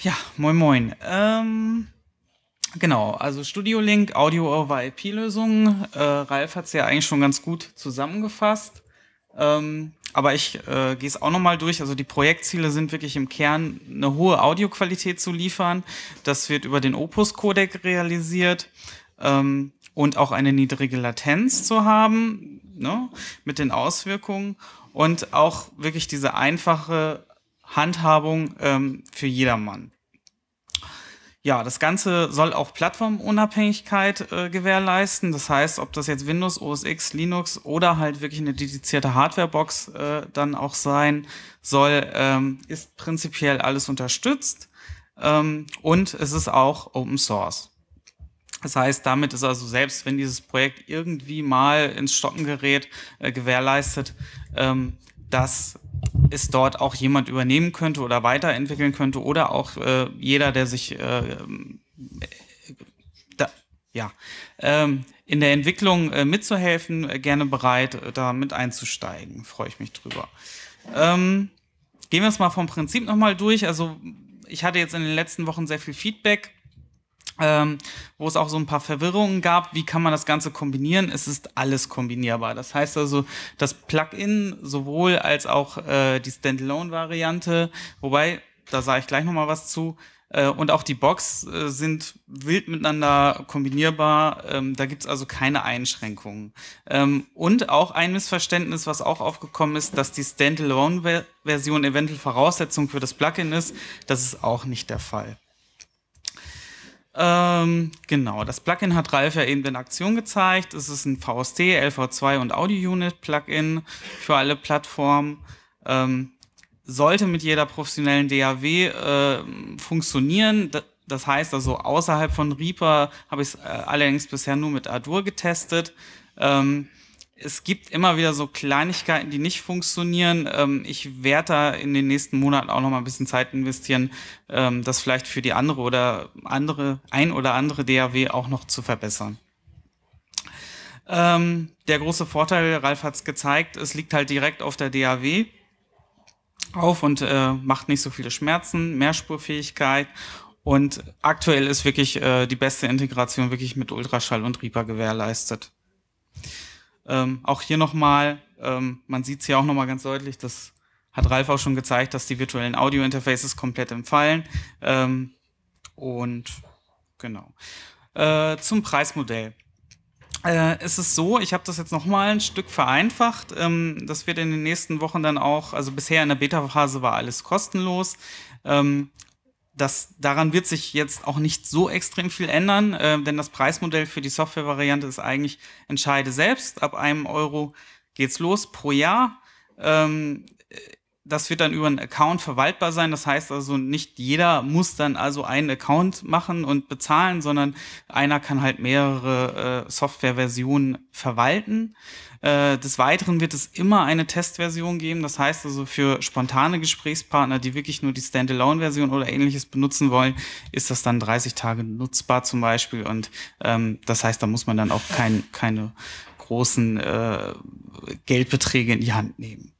Ja, moin moin. Ähm, genau, also Studio Link, Audio over IP-Lösung. Äh, Ralf hat es ja eigentlich schon ganz gut zusammengefasst. Ähm, aber ich äh, gehe es auch nochmal durch. Also die Projektziele sind wirklich im Kern, eine hohe Audioqualität zu liefern. Das wird über den Opus-Codec realisiert ähm, und auch eine niedrige Latenz zu haben ne, mit den Auswirkungen und auch wirklich diese einfache Handhabung ähm, für jedermann. Ja, das Ganze soll auch Plattformunabhängigkeit äh, gewährleisten. Das heißt, ob das jetzt Windows, OS X, Linux oder halt wirklich eine dedizierte Hardwarebox äh, dann auch sein soll, ähm, ist prinzipiell alles unterstützt. Ähm, und es ist auch Open Source. Das heißt, damit ist also selbst, wenn dieses Projekt irgendwie mal ins Stocken gerät, äh, gewährleistet, ähm, dass es dort auch jemand übernehmen könnte oder weiterentwickeln könnte oder auch äh, jeder, der sich äh, äh da, ja, ähm, in der Entwicklung äh, mitzuhelfen, äh, gerne bereit, äh, da mit einzusteigen. Freue ich mich drüber. Ähm, gehen wir es mal vom Prinzip nochmal durch. Also ich hatte jetzt in den letzten Wochen sehr viel Feedback ähm, wo es auch so ein paar Verwirrungen gab. Wie kann man das Ganze kombinieren? Es ist alles kombinierbar. Das heißt also, das Plugin sowohl als auch äh, die Standalone-Variante, wobei, da sage ich gleich nochmal was zu, äh, und auch die Box äh, sind wild miteinander kombinierbar. Ähm, da gibt's also keine Einschränkungen. Ähm, und auch ein Missverständnis, was auch aufgekommen ist, dass die Standalone-Version eventuell Voraussetzung für das Plugin ist. Das ist auch nicht der Fall. Ähm, genau, das Plugin hat Ralf ja eben in Aktion gezeigt. Es ist ein VST, LV2 und Audio Unit Plugin für alle Plattformen. Ähm, sollte mit jeder professionellen DAW äh, funktionieren. Das heißt also, außerhalb von Reaper habe ich es äh, allerdings bisher nur mit Adur getestet. Ähm, es gibt immer wieder so Kleinigkeiten, die nicht funktionieren. Ähm, ich werde da in den nächsten Monaten auch noch mal ein bisschen Zeit investieren, ähm, das vielleicht für die andere oder andere, ein oder andere DAW auch noch zu verbessern. Ähm, der große Vorteil, Ralf hat es gezeigt, es liegt halt direkt auf der DAW auf und äh, macht nicht so viele Schmerzen, Mehrspurfähigkeit und aktuell ist wirklich äh, die beste Integration wirklich mit Ultraschall und Reaper gewährleistet. Ähm, auch hier nochmal, ähm, man sieht es hier auch nochmal ganz deutlich, das hat Ralf auch schon gezeigt, dass die virtuellen Audio-Interfaces komplett entfallen. Ähm, und genau. Äh, zum Preismodell. Äh, es ist so, ich habe das jetzt nochmal ein Stück vereinfacht. Ähm, das wird in den nächsten Wochen dann auch, also bisher in der Beta-Phase war alles kostenlos. Ähm, das, daran wird sich jetzt auch nicht so extrem viel ändern, äh, denn das Preismodell für die Softwarevariante ist eigentlich entscheide selbst. Ab einem Euro geht's los pro Jahr. Ähm, das wird dann über einen Account verwaltbar sein. Das heißt also, nicht jeder muss dann also einen Account machen und bezahlen, sondern einer kann halt mehrere äh, Softwareversionen verwalten. Äh, des Weiteren wird es immer eine Testversion geben. Das heißt also, für spontane Gesprächspartner, die wirklich nur die Standalone-Version oder ähnliches benutzen wollen, ist das dann 30 Tage nutzbar zum Beispiel. Und ähm, das heißt, da muss man dann auch kein, keine großen äh, Geldbeträge in die Hand nehmen.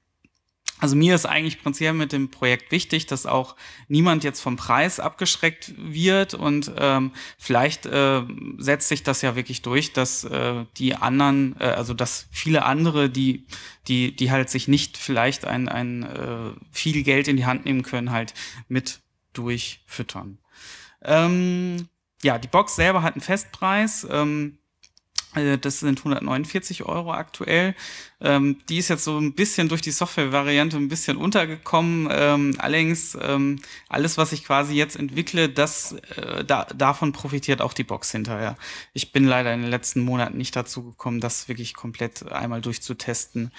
Also mir ist eigentlich prinzipiell mit dem Projekt wichtig, dass auch niemand jetzt vom Preis abgeschreckt wird und ähm, vielleicht äh, setzt sich das ja wirklich durch, dass äh, die anderen, äh, also dass viele andere, die die die halt sich nicht vielleicht ein ein äh, viel Geld in die Hand nehmen können, halt mit durchfüttern. Ähm, ja, die Box selber hat einen Festpreis. Ähm, äh, das sind 149 Euro aktuell. Ähm, die ist jetzt so ein bisschen durch die Software-Variante ein bisschen untergekommen. Ähm, allerdings ähm, alles, was ich quasi jetzt entwickle, das äh, da, davon profitiert auch die Box hinterher. Ich bin leider in den letzten Monaten nicht dazu gekommen, das wirklich komplett einmal durchzutesten.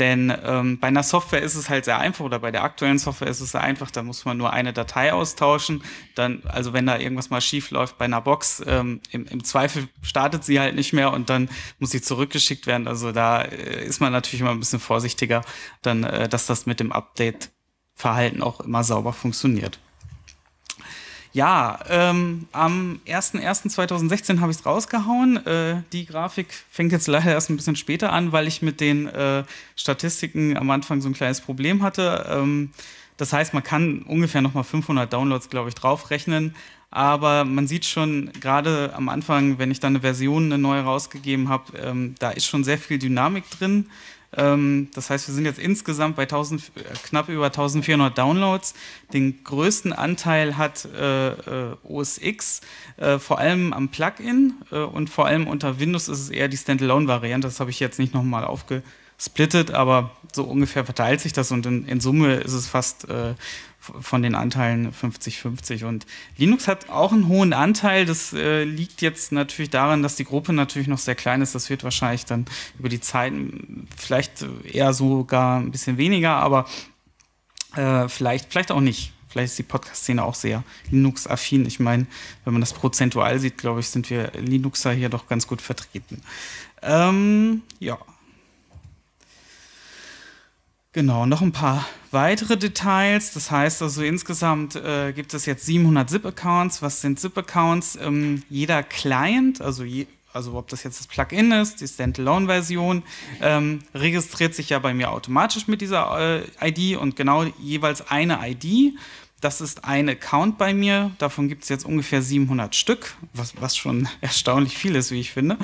Denn ähm, bei einer Software ist es halt sehr einfach oder bei der aktuellen Software ist es sehr einfach, da muss man nur eine Datei austauschen. Dann, also wenn da irgendwas mal schief läuft bei einer Box, ähm, im, im Zweifel startet sie halt nicht mehr und dann muss sie zurückgeschickt werden. Also da äh, ist man natürlich immer ein bisschen vorsichtiger, dann, äh, dass das mit dem Update-Verhalten auch immer sauber funktioniert. Ja, ähm, am 01.01.2016 habe ich es rausgehauen. Äh, die Grafik fängt jetzt leider erst ein bisschen später an, weil ich mit den äh, Statistiken am Anfang so ein kleines Problem hatte. Ähm, das heißt, man kann ungefähr nochmal 500 Downloads, glaube ich, draufrechnen. Aber man sieht schon, gerade am Anfang, wenn ich dann eine Version, eine neue rausgegeben habe, ähm, da ist schon sehr viel Dynamik drin. Ähm, das heißt, wir sind jetzt insgesamt bei 1000, äh, knapp über 1400 Downloads. Den größten Anteil hat äh, äh OS X, äh, vor allem am Plugin äh, und vor allem unter Windows ist es eher die Standalone-Variante. Das habe ich jetzt nicht nochmal aufgesplittet, aber so ungefähr verteilt sich das und in, in Summe ist es fast äh, von den Anteilen 50-50. Und Linux hat auch einen hohen Anteil. Das äh, liegt jetzt natürlich daran, dass die Gruppe natürlich noch sehr klein ist. Das wird wahrscheinlich dann über die Zeit vielleicht eher sogar ein bisschen weniger, aber äh, vielleicht, vielleicht auch nicht. Vielleicht ist die Podcast-Szene auch sehr Linux-affin. Ich meine, wenn man das prozentual sieht, glaube ich, sind wir Linuxer hier doch ganz gut vertreten. Ähm, ja, Genau, noch ein paar weitere Details. Das heißt also insgesamt äh, gibt es jetzt 700 zip accounts Was sind zip accounts Ähm, jeder Client, also je, also ob das jetzt das Plugin ist, die Standalone-Version, ähm, registriert sich ja bei mir automatisch mit dieser äh, ID und genau jeweils eine ID. Das ist ein Account bei mir. Davon gibt es jetzt ungefähr 700 Stück, was, was schon erstaunlich viel ist, wie ich finde.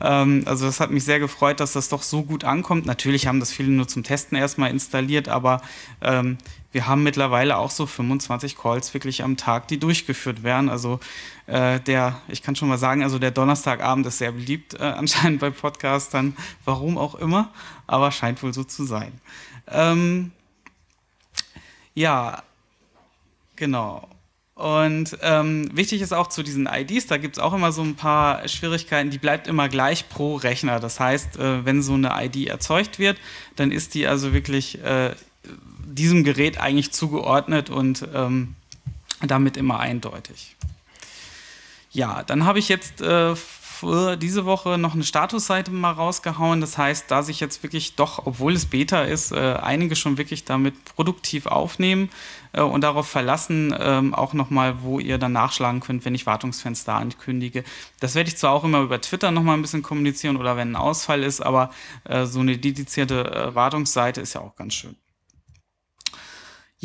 Ähm, also das hat mich sehr gefreut, dass das doch so gut ankommt. Natürlich haben das viele nur zum Testen erstmal installiert, aber ähm, wir haben mittlerweile auch so 25 Calls wirklich am Tag, die durchgeführt werden. Also äh, der, ich kann schon mal sagen, also der Donnerstagabend ist sehr beliebt äh, anscheinend bei Podcastern, warum auch immer, aber scheint wohl so zu sein. Ähm, ja, Genau. Und ähm, wichtig ist auch zu diesen IDs, da gibt es auch immer so ein paar Schwierigkeiten, die bleibt immer gleich pro Rechner. Das heißt, äh, wenn so eine ID erzeugt wird, dann ist die also wirklich äh, diesem Gerät eigentlich zugeordnet und ähm, damit immer eindeutig. Ja, dann habe ich jetzt äh, für diese Woche noch eine Statusseite mal rausgehauen. Das heißt, da sich jetzt wirklich doch, obwohl es Beta ist, äh, einige schon wirklich damit produktiv aufnehmen äh, und darauf verlassen, äh, auch nochmal, wo ihr dann nachschlagen könnt, wenn ich Wartungsfenster ankündige. Das werde ich zwar auch immer über Twitter nochmal ein bisschen kommunizieren oder wenn ein Ausfall ist, aber äh, so eine dedizierte äh, Wartungsseite ist ja auch ganz schön.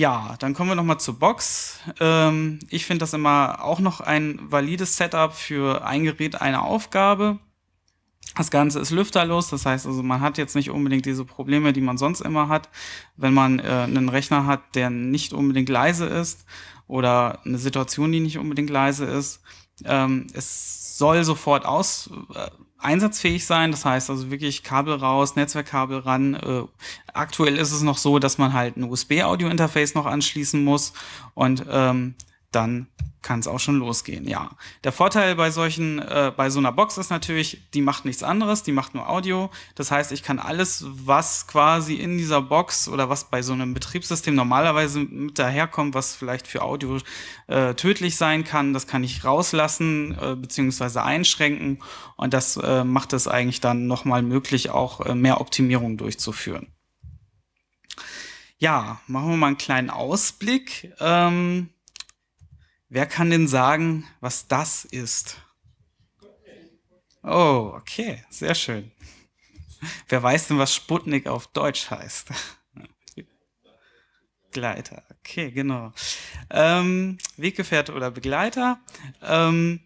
Ja, dann kommen wir nochmal zur Box. Ähm, ich finde das immer auch noch ein valides Setup für ein Gerät, eine Aufgabe. Das Ganze ist lüfterlos, das heißt also, man hat jetzt nicht unbedingt diese Probleme, die man sonst immer hat, wenn man äh, einen Rechner hat, der nicht unbedingt leise ist oder eine Situation, die nicht unbedingt leise ist. Ähm, es soll sofort aus, äh, einsatzfähig sein. Das heißt also wirklich Kabel raus, Netzwerkkabel ran. Äh, aktuell ist es noch so, dass man halt ein USB-Audio-Interface noch anschließen muss und ähm, dann kann es auch schon losgehen, ja. Der Vorteil bei solchen, äh, bei so einer Box ist natürlich, die macht nichts anderes, die macht nur Audio. Das heißt, ich kann alles, was quasi in dieser Box oder was bei so einem Betriebssystem normalerweise mit daherkommt, was vielleicht für Audio äh, tödlich sein kann, das kann ich rauslassen äh, beziehungsweise einschränken. Und das äh, macht es eigentlich dann nochmal möglich, auch äh, mehr Optimierung durchzuführen. Ja, machen wir mal einen kleinen Ausblick. Ähm Wer kann denn sagen, was das ist? Oh, okay, sehr schön. Wer weiß denn, was Sputnik auf Deutsch heißt? Begleiter, okay, genau. Ähm, Weggefährte oder Begleiter. Ähm,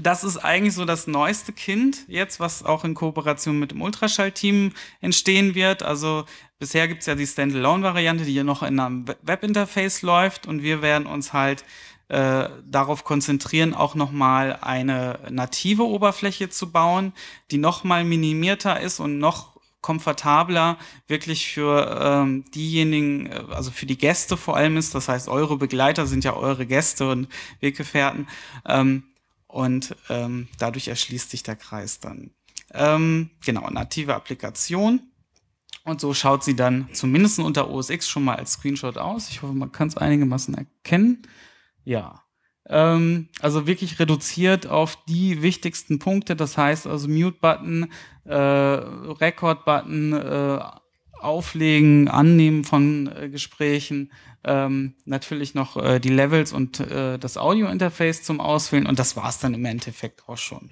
das ist eigentlich so das neueste Kind jetzt, was auch in Kooperation mit dem Ultraschallteam entstehen wird. Also bisher gibt es ja die Standalone-Variante, die hier noch in einem Webinterface läuft und wir werden uns halt äh, darauf konzentrieren, auch nochmal eine native Oberfläche zu bauen, die nochmal minimierter ist und noch komfortabler wirklich für ähm, diejenigen, äh, also für die Gäste vor allem ist. Das heißt, eure Begleiter sind ja eure Gäste und Weggefährten. Ähm, und ähm, dadurch erschließt sich der Kreis dann. Ähm, genau, native Applikation. Und so schaut sie dann zumindest unter OS X schon mal als Screenshot aus. Ich hoffe, man kann es einigermaßen erkennen. Ja. Ähm, also wirklich reduziert auf die wichtigsten Punkte. Das heißt also Mute-Button, äh, Record-Button, äh, Auflegen, Annehmen von äh, Gesprächen, ähm, natürlich noch äh, die Levels und äh, das Audio-Interface zum Auswählen und das war's dann im Endeffekt auch schon.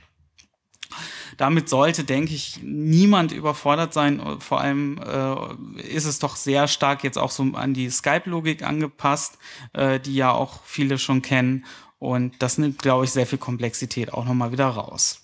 Damit sollte, denke ich, niemand überfordert sein. Vor allem äh, ist es doch sehr stark jetzt auch so an die Skype-Logik angepasst, äh, die ja auch viele schon kennen. Und das nimmt, glaube ich, sehr viel Komplexität auch nochmal wieder raus.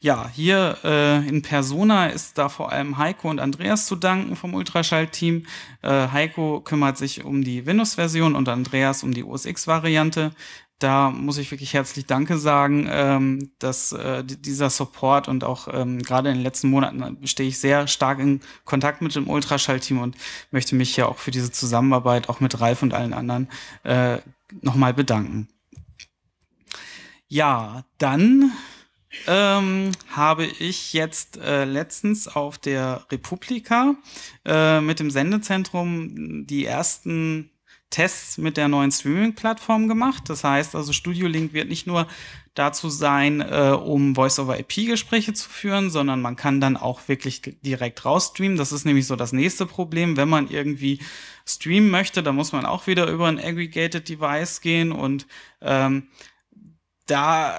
Ja, hier äh, in Persona ist da vor allem Heiko und Andreas zu danken vom Ultraschall-Team. Äh, Heiko kümmert sich um die Windows-Version und Andreas um die OS X-Variante da muss ich wirklich herzlich Danke sagen, ähm, dass äh, dieser Support und auch ähm, gerade in den letzten Monaten äh, stehe ich sehr stark in Kontakt mit dem Ultraschall-Team und möchte mich ja auch für diese Zusammenarbeit auch mit Ralf und allen anderen äh, nochmal bedanken. Ja, dann ähm, habe ich jetzt äh, letztens auf der Republika äh, mit dem Sendezentrum die ersten Tests mit der neuen Streaming-Plattform gemacht. Das heißt also, Studio Link wird nicht nur dazu sein, äh, um Voice-over-IP-Gespräche zu führen, sondern man kann dann auch wirklich direkt rausstreamen. Das ist nämlich so das nächste Problem. Wenn man irgendwie streamen möchte, dann muss man auch wieder über ein Aggregated Device gehen und ähm, da,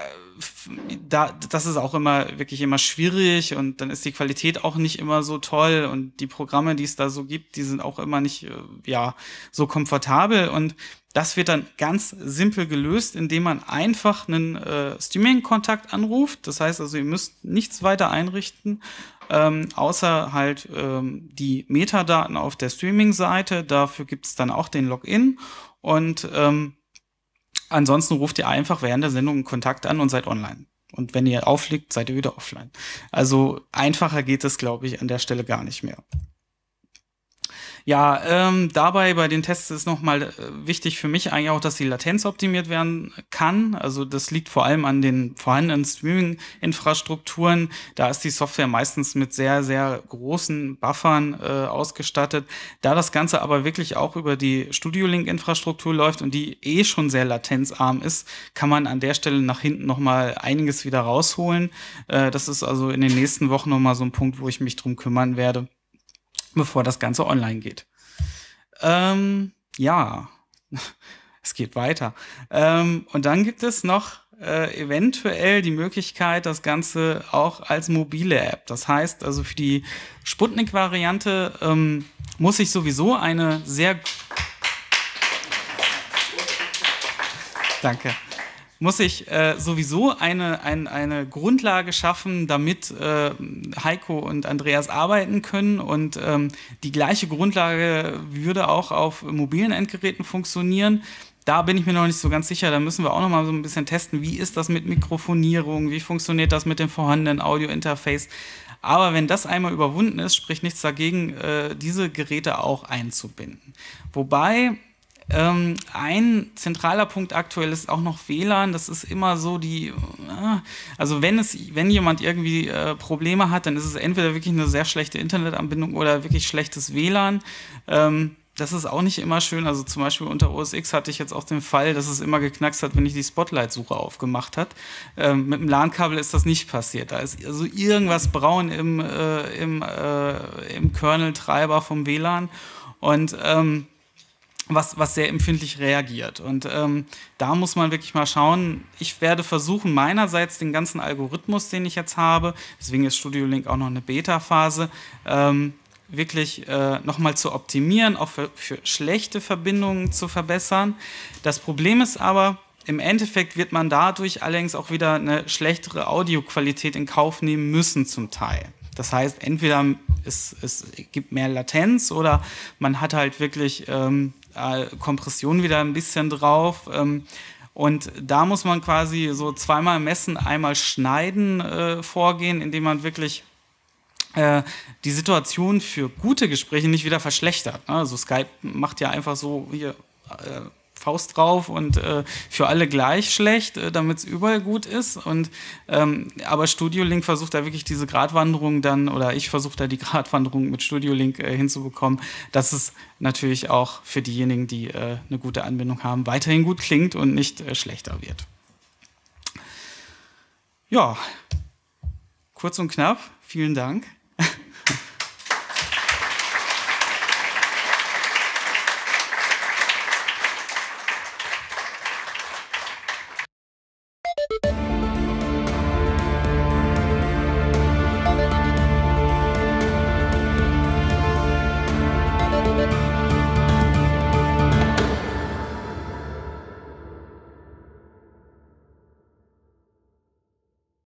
da, das ist auch immer wirklich immer schwierig und dann ist die Qualität auch nicht immer so toll und die Programme, die es da so gibt, die sind auch immer nicht, äh, ja, so komfortabel und das wird dann ganz simpel gelöst, indem man einfach einen äh, Streaming-Kontakt anruft. Das heißt also, ihr müsst nichts weiter einrichten, ähm, außer halt ähm, die Metadaten auf der Streaming-Seite. Dafür gibt es dann auch den Login und ähm, Ansonsten ruft ihr einfach während der Sendung Kontakt an und seid online. Und wenn ihr auflegt, seid ihr wieder offline. Also einfacher geht es, glaube ich, an der Stelle gar nicht mehr. Ja, ähm, dabei bei den Tests ist nochmal äh, wichtig für mich eigentlich auch, dass die Latenz optimiert werden kann. Also das liegt vor allem an den vorhandenen Streaming-Infrastrukturen. Da ist die Software meistens mit sehr, sehr großen Buffern äh, ausgestattet. Da das Ganze aber wirklich auch über die Studio-Link-Infrastruktur läuft und die eh schon sehr latenzarm ist, kann man an der Stelle nach hinten nochmal einiges wieder rausholen. Äh, das ist also in den nächsten Wochen nochmal so ein Punkt, wo ich mich drum kümmern werde bevor das Ganze online geht. Ähm, ja, es geht weiter. Ähm, und dann gibt es noch äh, eventuell die Möglichkeit, das Ganze auch als mobile App. Das heißt also für die Sputnik-Variante ähm, muss ich sowieso eine sehr... Danke muss ich äh, sowieso eine, ein, eine Grundlage schaffen, damit äh, Heiko und Andreas arbeiten können. Und ähm, die gleiche Grundlage würde auch auf mobilen Endgeräten funktionieren. Da bin ich mir noch nicht so ganz sicher. Da müssen wir auch noch mal so ein bisschen testen, wie ist das mit Mikrofonierung, wie funktioniert das mit dem vorhandenen Audio-Interface. Aber wenn das einmal überwunden ist, spricht nichts dagegen, äh, diese Geräte auch einzubinden. Wobei ähm, ein zentraler Punkt aktuell ist auch noch WLAN. Das ist immer so die, äh, also wenn es, wenn jemand irgendwie äh, Probleme hat, dann ist es entweder wirklich eine sehr schlechte Internetanbindung oder wirklich schlechtes WLAN. Ähm, das ist auch nicht immer schön. Also zum Beispiel unter OS X hatte ich jetzt auch den Fall, dass es immer geknackst hat, wenn ich die Spotlight-Suche aufgemacht hat. Ähm, mit dem LAN-Kabel ist das nicht passiert. Da ist also irgendwas braun im, äh, im, äh, im Kernel-Treiber vom WLAN. Und ähm, was, was sehr empfindlich reagiert. Und ähm, da muss man wirklich mal schauen. Ich werde versuchen, meinerseits den ganzen Algorithmus, den ich jetzt habe, deswegen ist Studio Link auch noch eine Beta-Phase, ähm, wirklich äh, nochmal zu optimieren, auch für, für schlechte Verbindungen zu verbessern. Das Problem ist aber, im Endeffekt wird man dadurch allerdings auch wieder eine schlechtere Audioqualität in Kauf nehmen müssen zum Teil. Das heißt, entweder es, es gibt mehr Latenz oder man hat halt wirklich ähm, Kompression wieder ein bisschen drauf. Ähm, und da muss man quasi so zweimal messen, einmal schneiden äh, vorgehen, indem man wirklich äh, die Situation für gute Gespräche nicht wieder verschlechtert. Ne? Also Skype macht ja einfach so hier äh, Faust drauf und äh, für alle gleich schlecht, äh, damit es überall gut ist. Und ähm, aber Studio Link versucht da wirklich diese Gratwanderung dann, oder ich versuche da die Gratwanderung mit Studio Link äh, hinzubekommen, dass es natürlich auch für diejenigen, die äh, eine gute Anbindung haben, weiterhin gut klingt und nicht äh, schlechter wird. Ja, kurz und knapp, vielen Dank.